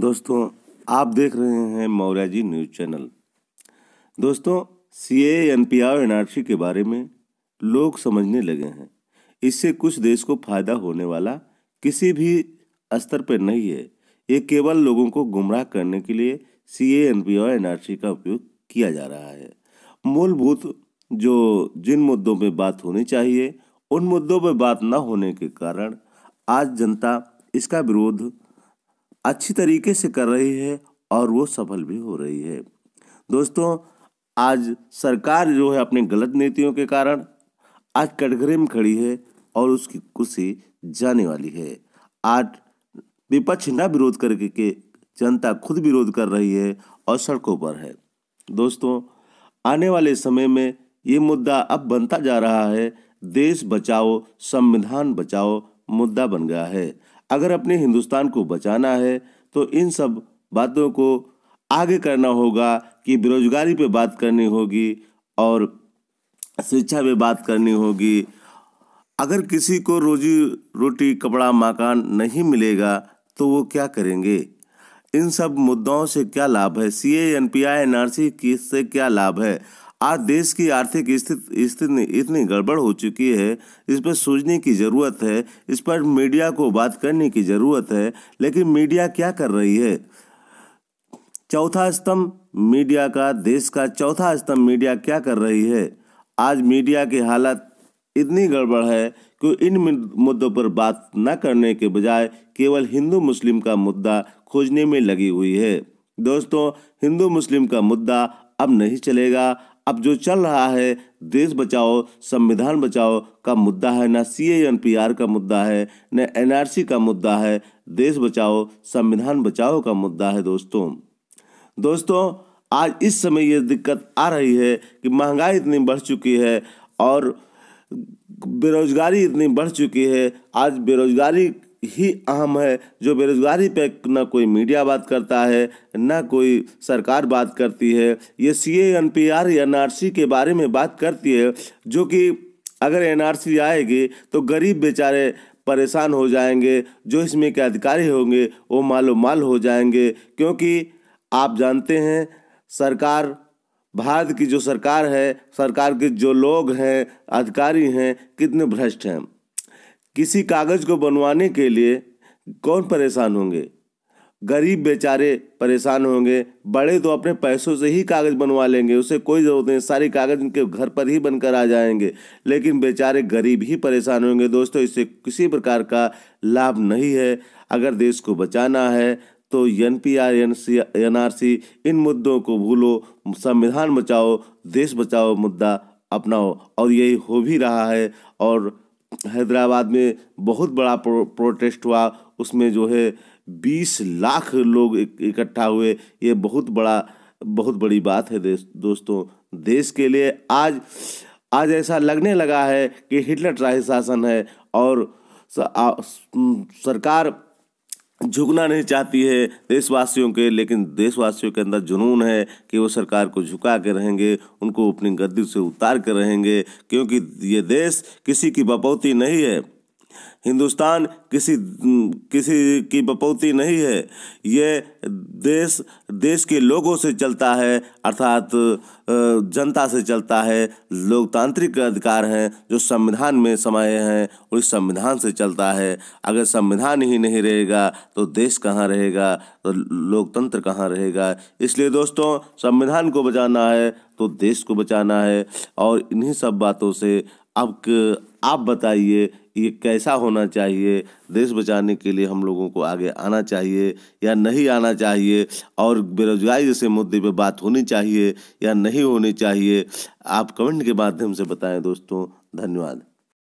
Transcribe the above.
दोस्तों आप देख रहे हैं मौर्या जी न्यूज चैनल दोस्तों C A N P R C के बारे में लोग समझने लगे हैं इससे कुछ देश को फायदा होने वाला किसी भी स्तर पर नहीं है ये केवल लोगों को गुमराह करने के लिए C A N P R C का उपयोग किया जा रहा है मूलभूत जो जिन मुद्दों पर बात होनी चाहिए उन मुद्दों पर बात न होने के कारण आज जनता इसका विरोध अच्छी तरीके से कर रही है और वो सफल भी हो रही है दोस्तों आज सरकार जो है अपनी गलत नीतियों के कारण आज कटघरे में खड़ी है और उसकी कुर्सी जाने वाली है आज विपक्ष न विरोध करके के जनता खुद विरोध कर रही है और सड़कों पर है दोस्तों आने वाले समय में ये मुद्दा अब बनता जा रहा है देश बचाओ संविधान बचाओ मुद्दा बन गया है अगर अपने हिंदुस्तान को बचाना है तो इन सब बातों को आगे करना होगा कि बेरोजगारी पे बात करनी होगी और शिक्षा पे बात करनी होगी अगर किसी को रोजी रोटी कपड़ा मकान नहीं मिलेगा तो वो क्या करेंगे इन सब मुद्दों से क्या लाभ है C A N P I N R C से क्या लाभ है आज देश की आर्थिक स्थिति स्थिति इतनी गड़बड़ हो चुकी है इस पर सोचने की ज़रूरत है इस पर मीडिया को बात करने की ज़रूरत है लेकिन मीडिया क्या कर रही है चौथा स्तंभ मीडिया का देश का चौथा स्तंभ मीडिया क्या कर रही है आज मीडिया की हालत इतनी गड़बड़ है कि इन मुद्दों पर बात न करने के बजाय केवल हिंदू मुस्लिम का मुद्दा खोजने में लगी हुई है दोस्तों हिंदू मुस्लिम का मुद्दा अब नहीं चलेगा अब जो चल रहा है देश बचाओ संविधान बचाओ का मुद्दा है ना सी एन पी आर का मुद्दा है न एन आर सी का मुद्दा है देश बचाओ संविधान बचाओ का मुद्दा है दोस्तों दोस्तों आज इस समय ये दिक्कत आ रही है कि महंगाई इतनी बढ़ चुकी है और बेरोजगारी इतनी बढ़ चुकी है आज बेरोजगारी ही अहम है जो बेरोजगारी पे ना कोई मीडिया बात करता है ना कोई सरकार बात करती है ये C N P R N R C के बारे में बात करती है जो कि अगर एन आर सी आएगी तो गरीब बेचारे परेशान हो जाएंगे जो इसमें के अधिकारी होंगे वो मालो माल हो जाएंगे क्योंकि आप जानते हैं सरकार भारत की जो सरकार है सरकार के जो लोग हैं अधिकारी हैं कितने भ्रष्ट हैं किसी कागज़ को बनवाने के लिए कौन परेशान होंगे गरीब बेचारे परेशान होंगे बड़े तो अपने पैसों से ही कागज़ बनवा लेंगे उसे कोई ज़रूरत नहीं सारे कागज़ उनके घर पर ही बनकर आ जाएंगे लेकिन बेचारे गरीब ही परेशान होंगे दोस्तों इससे किसी प्रकार का लाभ नहीं है अगर देश को बचाना है तो N P R N C N R C इन मुद्दों को भूलो संविधान बचाओ देश बचाओ मुद्दा अपनाओ और यही हो भी रहा है और हैदराबाद में बहुत बड़ा प्रो, प्रोटेस्ट हुआ उसमें जो है बीस लाख लोग इकट्ठा हुए ये बहुत बड़ा बहुत बड़ी बात है देश दोस्तों देश के लिए आज आज ऐसा लगने लगा है कि हिटलर शाही शासन है और सरकार झुकना नहीं चाहती है देशवासियों के लेकिन देशवासियों के अंदर जुनून है कि वो सरकार को झुका के रहेंगे उनको अपनी गद्दी से उतार के रहेंगे क्योंकि ये देश किसी की बपौती नहीं है हिंदुस्तान किसी किसी की बपौती नहीं है ये देश देश के लोगों से चलता है अर्थात जनता से चलता है लोकतांत्रिक अधिकार हैं जो संविधान में समाये हैं और इस संविधान से चलता है अगर संविधान ही नहीं रहेगा तो देश कहाँ रहेगा तो लोकतंत्र कहाँ रहेगा इसलिए दोस्तों संविधान को बचाना है तो देश को बचाना है और इन्हीं सब बातों से अब आप बताइए ये कैसा होना चाहिए देश बचाने के लिए हम लोगों को आगे आना चाहिए या नहीं आना चाहिए और बेरोजगारी जैसे मुद्दे पे बात होनी चाहिए या नहीं होनी चाहिए आप कमेंट के माध्यम से बताएं दोस्तों धन्यवाद